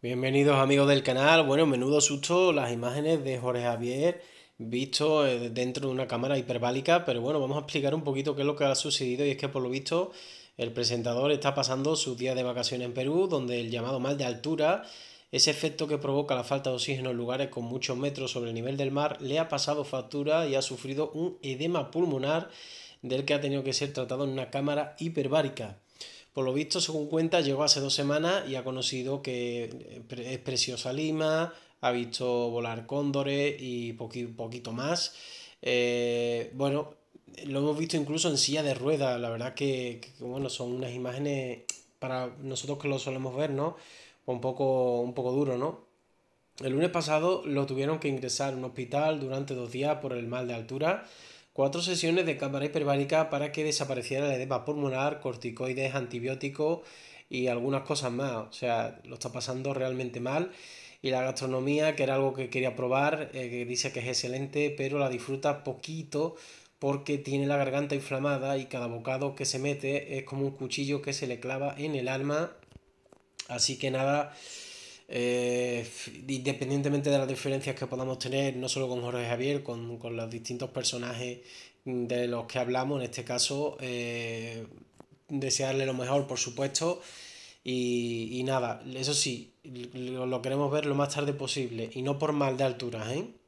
Bienvenidos amigos del canal. Bueno, menudo susto las imágenes de Jorge Javier visto eh, dentro de una cámara hiperbálica, pero bueno, vamos a explicar un poquito qué es lo que ha sucedido y es que por lo visto el presentador está pasando sus días de vacaciones en Perú, donde el llamado mal de altura ese efecto que provoca la falta de oxígeno en lugares con muchos metros sobre el nivel del mar le ha pasado factura y ha sufrido un edema pulmonar del que ha tenido que ser tratado en una cámara hiperbárica. Por lo visto, según cuenta, llegó hace dos semanas y ha conocido que eh, es preciosa Lima, ha visto volar cóndores y poquito más. Eh, bueno, lo hemos visto incluso en silla de ruedas, la verdad que, bueno, son unas imágenes para nosotros que lo solemos ver, ¿no? Un poco, un poco duro, ¿no? El lunes pasado lo tuvieron que ingresar a un hospital durante dos días por el mal de altura cuatro sesiones de cámara hiperbárica para que desapareciera el edema pulmonar, corticoides, antibióticos y algunas cosas más. O sea, lo está pasando realmente mal. Y la gastronomía, que era algo que quería probar, eh, que dice que es excelente, pero la disfruta poquito porque tiene la garganta inflamada y cada bocado que se mete es como un cuchillo que se le clava en el alma. Así que nada, eh, independientemente de las diferencias que podamos tener, no solo con Jorge Javier, con, los distintos personajes de los que hablamos, en este caso, eh, desearle lo mejor, por supuesto. Y, nada, eso sí, lo, queremos ver lo más tarde posible. Y no por mal de alturas, ¿eh?